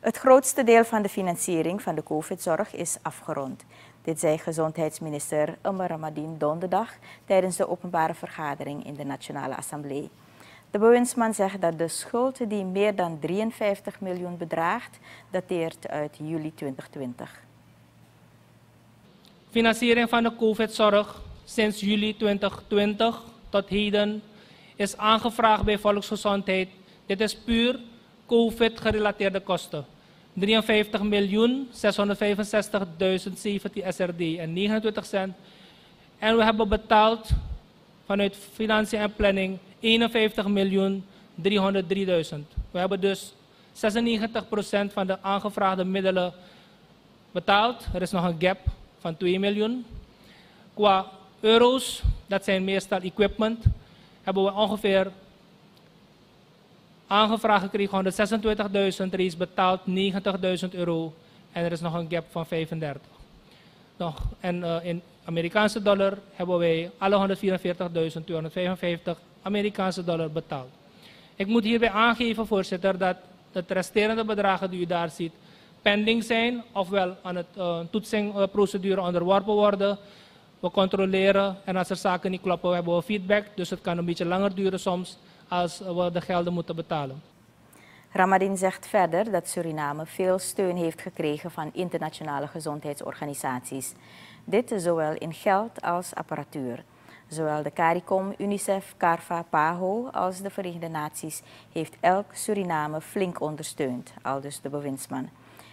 Het grootste deel van de financiering van de COVID-zorg is afgerond. Dit zei gezondheidsminister Umar Ramadin donderdag tijdens de openbare vergadering in de Nationale Assemblée. De bewindsman zegt dat de schuld die meer dan 53 miljoen bedraagt, dateert uit juli 2020. Financiering van de COVID-zorg sinds juli 2020 tot heden is aangevraagd bij Volksgezondheid. Dit is puur COVID-gerelateerde kosten. 53 miljoen SRD en 29 cent. En we hebben betaald vanuit financiën en planning 51.303.000. We hebben dus 96% van de aangevraagde middelen betaald. Er is nog een gap van 2 miljoen. Qua euro's, dat zijn meestal equipment, hebben we ongeveer aangevraagd gekregen 126.000, er is betaald 90.000 euro en er is nog een gap van 35. Nog, en eh, in Amerikaanse dollar hebben wij alle 144.255 Amerikaanse dollar betaald. Ik moet hierbij aangeven, voorzitter, dat de resterende bedragen die u daar ziet pending zijn, ofwel aan het uh, toetsingprocedure onderworpen worden we controleren en als er zaken niet kloppen, hebben we feedback. Dus het kan een beetje langer duren soms als we de gelden moeten betalen. Ramadin zegt verder dat Suriname veel steun heeft gekregen van internationale gezondheidsorganisaties. Dit zowel in geld als apparatuur. Zowel de CARICOM, UNICEF, Carfa, PAHO als de Verenigde Naties heeft elk Suriname flink ondersteund, aldus de bewindsman.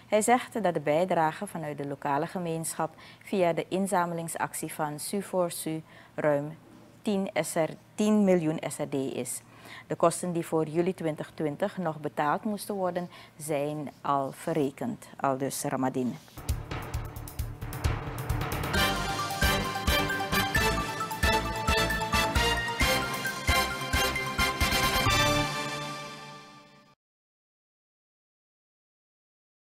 Hij zegt dat de bijdrage vanuit de lokale gemeenschap via de inzamelingsactie van SU For SU ruim 10, SR, 10 miljoen SRD is. De kosten die voor juli 2020 nog betaald moesten worden, zijn al verrekend, al dus Ramadine.